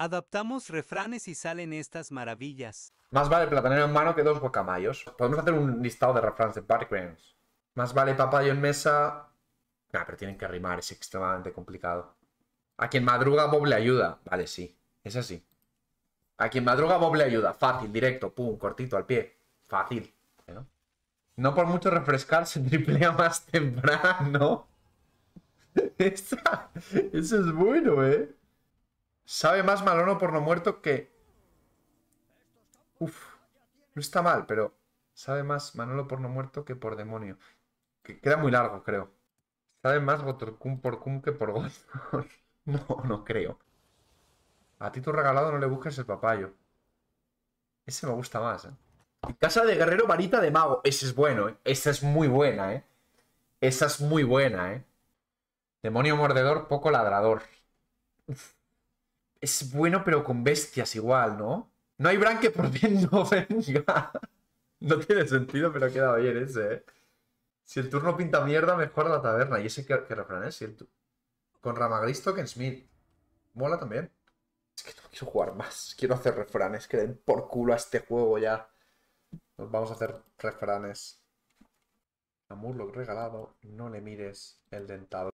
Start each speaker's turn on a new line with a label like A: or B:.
A: Adaptamos refranes y salen estas maravillas. Más vale platanero en mano que dos guacamayos. Podemos hacer un listado de refranes de Más vale papayo en mesa... Nah, pero tienen que rimar, es extremadamente complicado. A quien madruga Bob le ayuda. Vale, sí, es así. A quien madruga Bob le ayuda. Fácil, directo, pum, cortito, al pie. Fácil. ¿no? no por mucho refrescarse, triplea más temprano. eso es bueno, ¿eh? Sabe más Malono por no muerto que... Uf, no está mal, pero sabe más Manolo por no muerto que por demonio. Que queda muy largo, creo. Sabe más por cum que por God. no, no creo. A tu Regalado no le busques el papayo. Ese me gusta más, ¿eh? casa de guerrero, varita de mago. Ese es bueno, ¿eh? Esa es muy buena, ¿eh? Esa es muy buena, ¿eh? Demonio mordedor, poco ladrador. Uf es bueno, pero con bestias igual, ¿no? No hay branque por bien, no venga. No tiene sentido, pero queda bien ese, ¿eh? Si el turno pinta mierda, mejor la taberna. Y ese que, que refrán ¿eh? es, Con Ramagristo que en Smith. Mola también. Es que no quiero jugar más. Quiero hacer refranes. Que den por culo a este juego ya. Nos vamos a hacer refranes. Amurlo regalado. No le mires el dentado.